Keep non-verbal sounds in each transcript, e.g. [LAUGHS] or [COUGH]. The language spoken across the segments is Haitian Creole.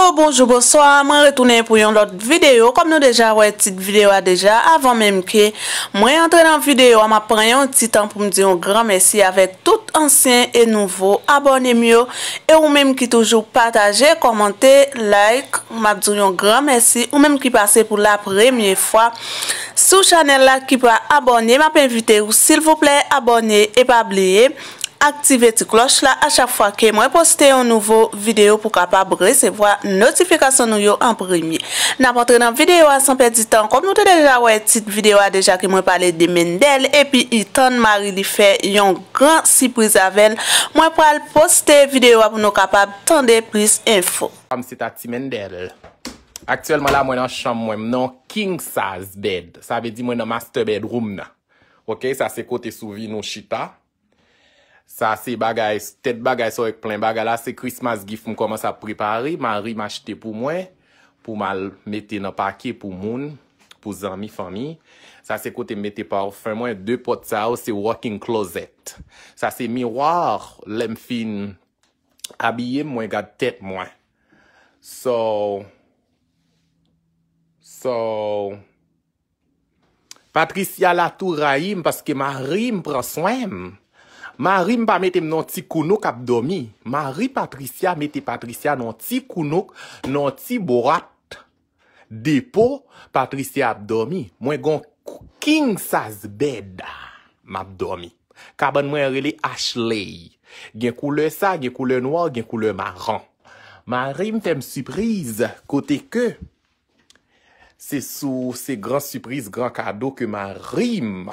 Bonjour, bonsoir, mwen retounen pou yon lot videyo. Kom nou deja wè tit videyo a deja. Avon mèm ki mwen yon tre nan videyo a mwen prenen yon titan pou mwen diyon gran mèsi avè tout ansyen et nouvo. Abonnen myo e ou mèm ki toujou patajè, komante, like, mwen diyon gran mèsi ou mèm ki pase pou la premye fwa. Sou chanel la ki pou abonnen, mwen pe invite ou sil voplay abonnen e pa bliye. Aktive ti kloch la a chak fwa ke mwen poste yon nouvo video pou kapab resevo a notifikasyon nou yo an premye. Na potre nan video a san perdi tan, kom nou te deja wey tit video a deja ki mwen pale de Mendel, epi itan mari li fe yon gran sipriza ven, mwen pale poste video a pou nou kapab tande pris info. Kam se ta ti Mendel, aktuelman la mwen an chanm mwen mnon king saz bed, sa ve di mwen an master bed room na. Ok, sa se kote souvi nou chita. Sa se bagay, tet bagay so ek plen bagay la se Christmas gift m koman sa prepari. Mari m achete pou mwen pou mal mette nan pake pou moun, pou zami, fami. Sa se kote m mette parfum mwen, de pot sa ou se walk-in closet. Sa se miroir lem fin abiyem mwen gad tet mwen. So, so, Patricia la tou rayim paske mari m praswenm. Ma rim pa metem nan ti kounouk ap domi. Ma ri Patricia metem Patricia nan ti kounouk, nan ti borat. Depo, Patricia ap domi. Mwen gon kink sa zbed. Ma ap domi. Kaban mwen rele Ashley. Gen koule sa, gen koule noua, gen koule maran. Ma rim tem suprise kote ke. Se sou se gran suprise, gran kado ke ma rim.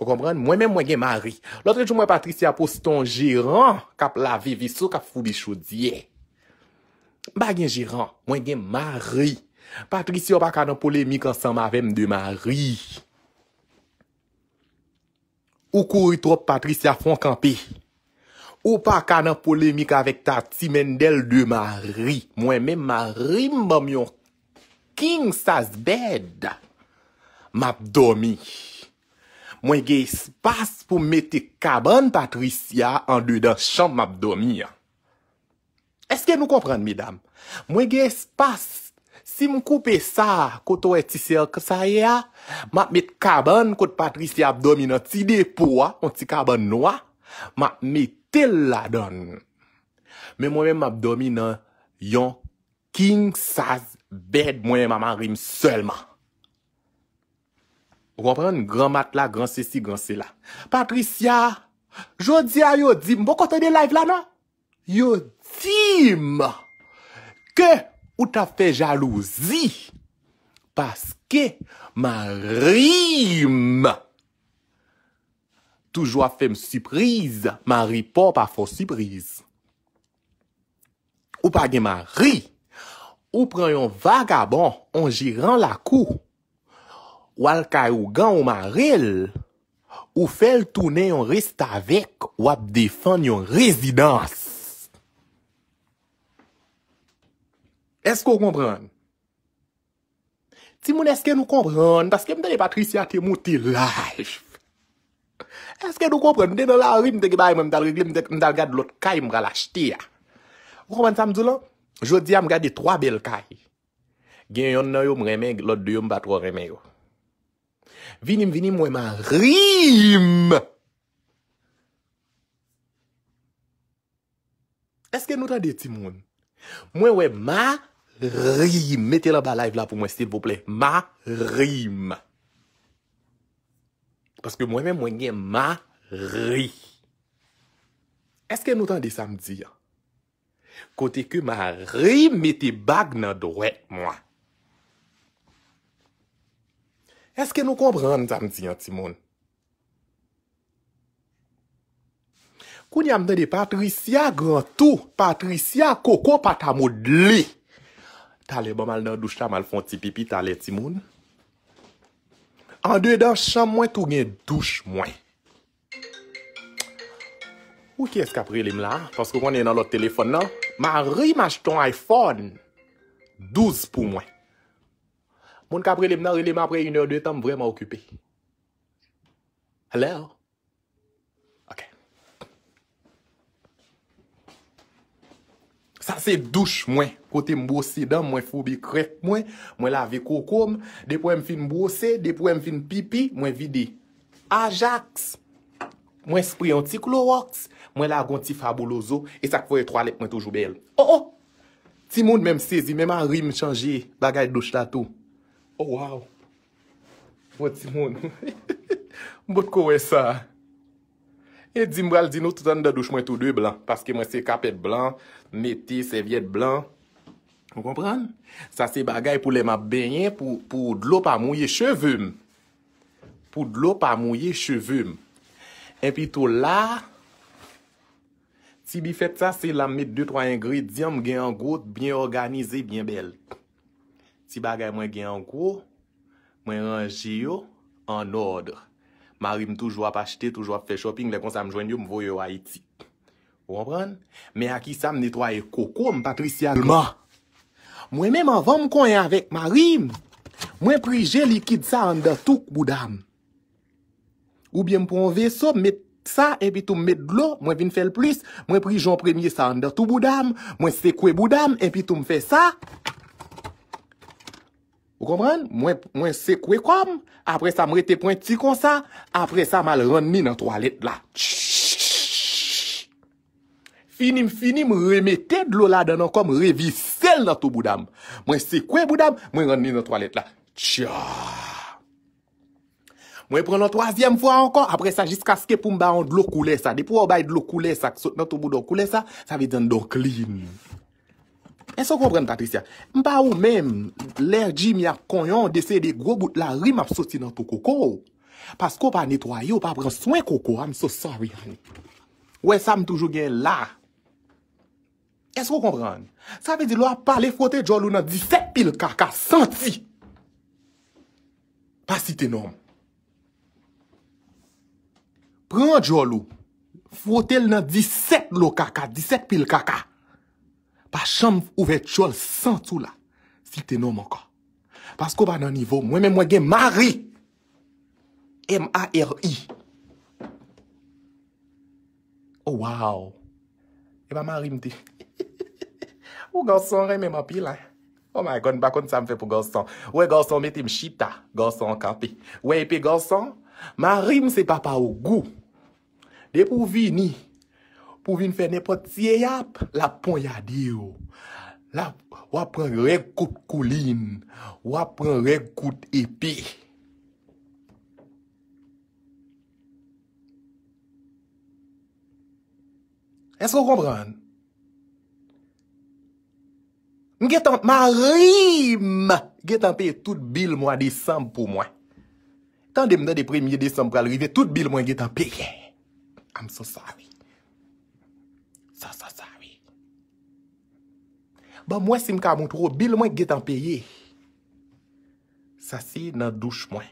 Ou kompran? Mwen men mwen gen mari. Lote joun mwen Patricia poston jiran kap la veve sou kap fubi chou diye. Bagyen jiran, mwen gen mari. Patricia ou pa kanan polemik ansan mavem de mari. Ou kou yi trop Patricia fon kampe. Ou pa kanan polemik avek ta timendel de mari. Mwen men mari mbam yon king sa zbed. Map domi. Mwen ge espas pou mette kaban Patricia an de dan chanp mabdomi ya. Eske nou konpren, midam? Mwen ge espas, si mkoupe sa koto etisèl kosa ya, e mwen mette kaban kote Patricia abdomi nan ti depoua, mwen ti kaban noua, mwen mette la don. Men mwen mwen mabdomi nan yon king saz bed mwen maman rim selman. Ou wapren, gran mat la, gran se si, gran se la. Patricia, jodi a yo dim. Bo kote de live la nan? Yo dim! Ke ou ta fe jalouzi? Paske ma rim! Toujwa fe msuprise, ma ri po pa fosuprise. Ou pa gen ma ri, ou pren yon vagabon, ou jiran la kou. Wal kay ou gan ou ma rel, ou fel toune yon rest avek, wap defan yon rezidans. Esko kompran? Ti moun eske nou kompran? Paske mdele Patricia te mouti lajf. Eske nou kompran? Mdele la rim te gibay mwen tal reglim, mdel gade lot kay mbra lajte ya. Wakman samzou lan, jodi am gade 3 bel kay. Gen yon nan yon mremen, lot deyon batro mremen yo. Vinim, vinim, mwen marim. Eske nou tan de ti moun? Mwen wè marim. Mete la ba live la pou mwen stil pouple. Marim. Paske mwen mwen mwen gen marim. Eske nou tan de samdi ya? Kote ke marim, mete bag nan dwe mwen. Eske nou komprenn zanm ziyan ti moun? Koun yamde de Patricia grantou, Patricia koko pata moud li. Tale bom al nan douche ta mal fon ti pipi tale ti moun? Ande dan chan mwen tou gen douche mwen. Ou kye eska prelim la? Paske kon yon nan lot telefon nan, ma ri maj ton iPhone 12 pou mwen. Moun ka prele m nan rele m apre 1 hr 2 tan m vreman okupe. Hello? Ok. Sa se douche mwen. Kote m brosi dan mwen fobi krek mwen. Mwen lave kokom. Depo m fin brose. Depo m fin pipi. Mwen vide. Ajaks. Mwen spri an ti klo woks. Mwen lave gonti faboloso. E sak fwe tralek mwen toujou bel. Oh oh! Ti moun mèm sezi mèman rim chanje bagay douche la tou. Oh waw, wot si moun, wot kowe sa, e di mbral di nou toutan da douche mwen toutou blan, paske mwen se kapet blan, meti, sevyet blan, mwen kompran, sa se bagay pou lema benyen, pou dlo pa mouye chevum, pou dlo pa mouye chevum, e pi tout la, si bi fet sa, se lam met 2-3 ingredient, gen an gout, bien organizé, bien bel. Si bagay mwen gen an kou, mwen anji yo an ordre. Marim toujwa pa chite, toujwa pa fe shopping, le kon sa mjwen yo mvo yo Haiti. Ou anpran? Men a ki sa m netwaye koko m patrisya. Mwen men m avan m konye avek Marim. Mwen prije likid sa an der touk boudam. Ou bien m pon ve so, met sa, epi toum met lo, mwen vin fel plis. Mwen prije joun premye sa an der tou boudam. Mwen sekwe boudam, epi toum fe sa. Ou komran? Mwen se kwe kwam, apre sa mwen te pointi kon sa, apre sa mwen ron ni nan toalet la. Finim, finim, remete dlo la danan kom, revisel nan tou boudam. Mwen se kwe boudam, mwen ron ni nan toalet la. Mwen pren nan toazyem fwa ankon, apre sa jiska ske pou mba an dlo koule sa. Depou wabay dlo koule sa, sot nan tou boudam koule sa, sa ve jen don klini. Esko kompren, Patricia? Mpa ou men, lèr jim ya konyon, dese de gro bout la rim ap soti nan pou koko ou. Paskou pa netwayou, pa pran swen koko, I'm so sorry. Ouè, sa m toujou gen la. Esko kompren? Sa ve di lò a pale, fote djolou nan diset pil kaka, santi. Pasit enon. Pran djolou, fote l nan diset lo kaka, diset pil kaka. pa chanm ouve tchol san tou la, si te nom anka. Pas kou ba nan nivou, mwen men mwen gen mari. M-A-R-I. Ou oh, waw. E ba mari mte. [LAUGHS] Ou goson reme mwapila. Oh my God, bakon sa mfe pou goson. Ou e goson metem shita, goson kape. Ou e pe goson, mari mse papa ou gou. Depou vini, ou vin fè nepot siye yap, la pon yade yo. La wap renk kout koulin, wap renk kout epi. Esko kombran? Nge tanp ma rim, gen tanp e tout bil mwa disanp pou mwen. Tan dem nan deprimi disanp pral rive, tout bil mwen gen tanp e. I'm so sorry. Sa, sa, sa, wè. Ba bon, mwen sim ka mwoutro, bil mwen get an peye. Sa si nan douche mwen.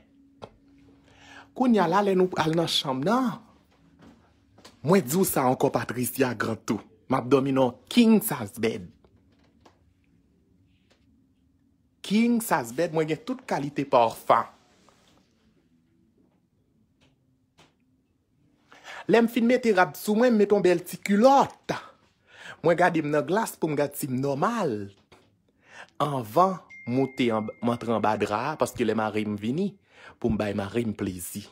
Kou nyala al nan chanm nan, mwen djou sa anko Patricia Grattou. Mabdomi non King Sazbed. King Sazbed mwen gen tout kalite parfum. Lem finme terap sou mwen meton bel ti kulot. Mwen gade mnen glas pou mwen gade ti mnen normal. Anvan mwote mwantran badra paske le marim vini pou mbay marim plezi.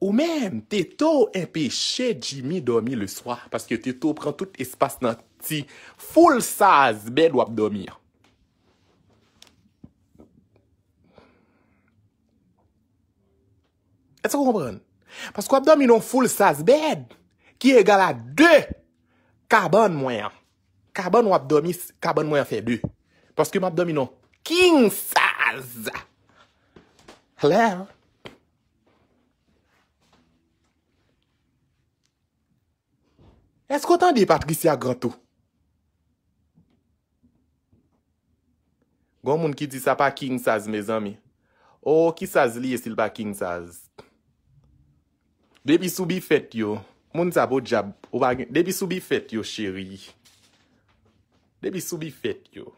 Ou menm, te to empeshe jimi domi le swa paske te to pran tout espas nan ti foul saz bed wap domi. Et se konbran? Paske wapdomi non ful saz bed, ki egal a 2, karbon mwen an. Karbon wapdomi, karbon mwen an fe 2. Paske mwapdomi non king saz. Hle an. Esko tan di pat ki siya grato? Gon moun ki di sa pa king saz me zan mi. Ou oh, ki saz li esil pa king saz? Debi soubi fet yo. Moun sa bo jab. Debi soubi fet yo, cheri. Debi soubi fet yo.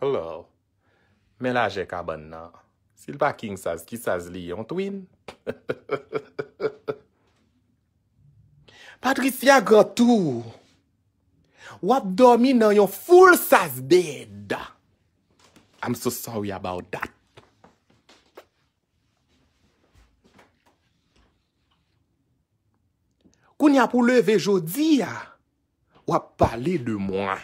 Hello. Mela je kabanna. Silva King saz, ki saz li? Yon twin? [LAUGHS] Patricia Gautou. Wap domi nan yon full saz bed. I'm so sorry about that. Kou nyan pou leve jodi ya, wap pale de mwen.